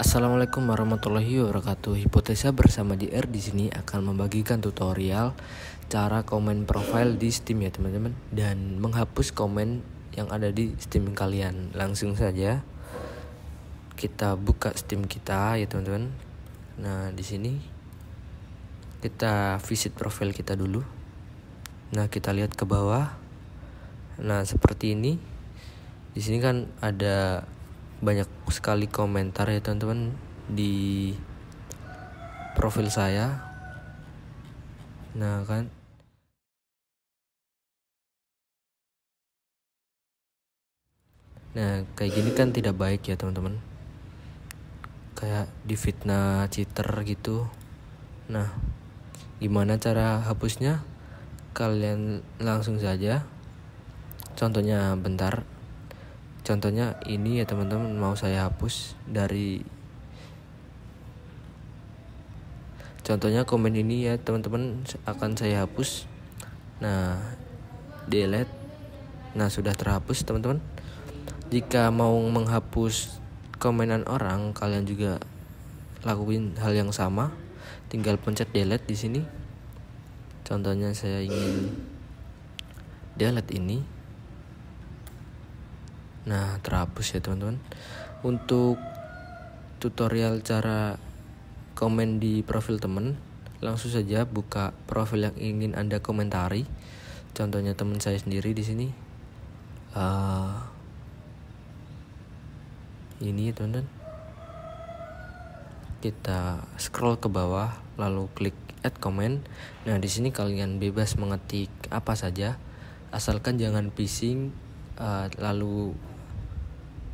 Assalamualaikum warahmatullahi wabarakatuh. Hipotesa bersama JR di sini akan membagikan tutorial cara komen profile di Steam ya teman-teman dan menghapus komen yang ada di Steam kalian. Langsung saja kita buka Steam kita ya teman-teman. Nah, di sini kita visit profil kita dulu. Nah, kita lihat ke bawah. Nah, seperti ini. Di sini kan ada banyak sekali komentar ya teman-teman di profil saya nah kan nah kayak gini kan tidak baik ya teman-teman kayak difitnah cheater gitu nah gimana cara hapusnya kalian langsung saja contohnya bentar contohnya ini ya teman-teman mau saya hapus dari contohnya komen ini ya teman-teman akan saya hapus nah delete nah sudah terhapus teman-teman jika mau menghapus komenan orang kalian juga lakuin hal yang sama tinggal pencet delete di sini contohnya saya ingin delete ini Nah, terhapus ya teman-teman. Untuk tutorial cara komen di profil teman, langsung saja buka profil yang ingin Anda komentari. Contohnya teman saya sendiri di sini. Uh, ini ya teman-teman. Kita scroll ke bawah lalu klik add comment. Nah, di sini kalian bebas mengetik apa saja asalkan jangan phishing uh, eh, lalu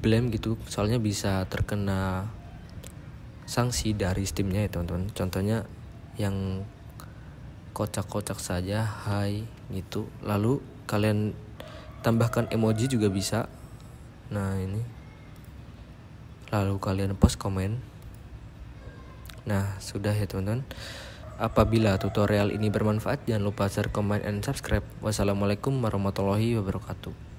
blame gitu soalnya bisa terkena sanksi dari steamnya ya teman-teman contohnya yang kocak-kocak saja hai gitu lalu kalian tambahkan emoji juga bisa nah ini lalu kalian post komen nah sudah ya teman-teman Apabila tutorial ini bermanfaat, jangan lupa share, comment, and subscribe. Wassalamualaikum warahmatullahi wabarakatuh.